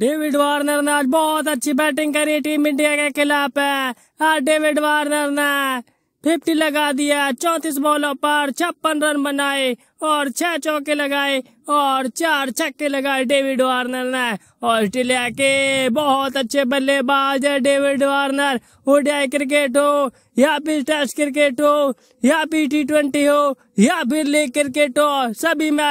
David Warner ने आज बहुत अच्छी बैटिंग करी टीम इंडिया के खिलाफ है हाँ, डेविड वार्नर ने फिफ्टी लगा दिया चौतीस बॉलों पर छप्पन रन बनाए और छह चौके लगाए और चार छक्के लगाए डेविड वार्नर ने ऑस्ट्रेलिया के बहुत अच्छे बल्लेबाज है डेविड वार्नर ओडियाई क्रिकेट हो या फिर टेस्ट क्रिकेट हो या फिर टी ट्वेंटी हो या फिर लीग क्रिकेट हो सभी में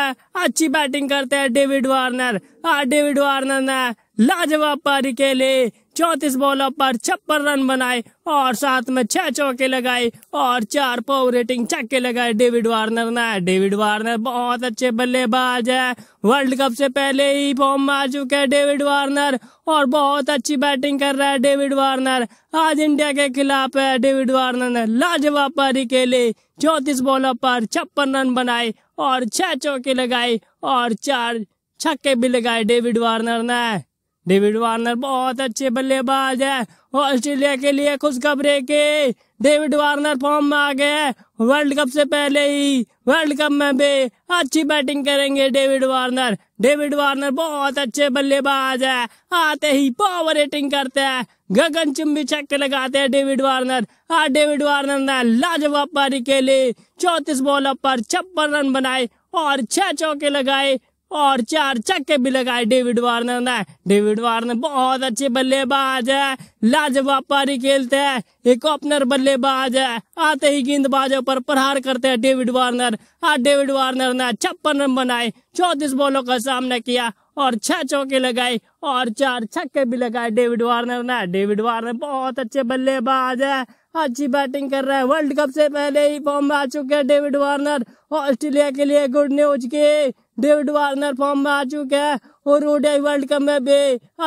अच्छी बैटिंग करते हैं डेविड वार्नर और डेविड वार्नर ने लाजवाब पारी के लिए चौतीस बॉलों पर छप्पन रन बनाए और साथ में छह चौके लगाए और चार पावर रेटिंग छक्के लगाए डेविड वार्नर ने डेविड वार्नर बहुत अच्छे बल्लेबाज है वर्ल्ड कप से पहले ही फॉर्म में आ चुके हैं डेविड वार्नर और बहुत अच्छी बैटिंग कर रहा है डेविड वार्नर आज इंडिया के खिलाफ है डेविड वार्नर ने लाजवाब पारी के लिए चौतीस बॉलों पर छप्पन रन बनाए और छह चौके लगाए और चार छक्के भी लगाए डेविड वार्नर ने डेविड वार्नर बहुत अच्छे बल्लेबाज है ऑस्ट्रेलिया के लिए खुशखबरी के डेविड वार्नर फॉर्म में आ गए वर्ल्ड कप से पहले ही वर्ल्ड कप में भी अच्छी बैटिंग करेंगे डेविड वार्नर डेविड वार्नर बहुत अच्छे बल्लेबाज है आते ही पावर हिटिंग करते हैं गगन चुम्बी छक्के लगाते हैं डेविड वार्नर आज डेविड वार्नर ने लाजवाब पारी के लिए चौतीस बॉलर पर छप्पन रन बनाए और छह चौके लगाए और चार चक्के भी लगाए डेविड वार्नर ने डेविड वार्नर बहुत अच्छे बल्लेबाज है लाजवाब पारी खेलते हैं एक ओपनर बल्लेबाज है आते ही गेंदबाजों पर प्रहार करते हैं डेविड वार्नर आज डेविड वार्नर ने छप्पन रन बनाए चौतीस बॉलों का सामना किया और छह चौके लगाए और चार छक्के भी लगाए डेविड वार्नर ने डेविड वार्नर बहुत अच्छे बल्लेबाज है अच्छी बैटिंग कर रहा है वर्ल्ड कप से पहले ही फॉर्म में आ चुके हैं डेविड वार्नर ऑस्ट्रेलिया के लिए गुड न्यूज की डेविड वार्नर फॉर्म में आ चुके हैं और ओडीआई वर्ल्ड कप में भी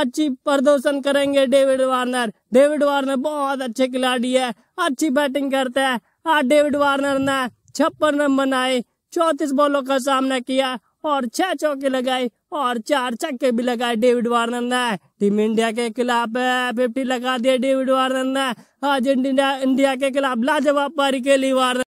अच्छी प्रदर्शन करेंगे डेविड वार्नर डेविड वार्नर बहुत अच्छे खिलाड़ी है अच्छी बैटिंग करते हैं आज डेविड वार्नर ने छप्पन रन बनाए चौतीस बॉलों का सामना किया और छह चौके लगाए और चार छक्के भी लगाए डेविड वार्नर ने टीम इंडिया के खिलाफ फिफ्टी लगा दिए डेविड वार्नर ने आज इंडिया इंडिया के खिलाफ लाजवाब पारी लिए वार्नर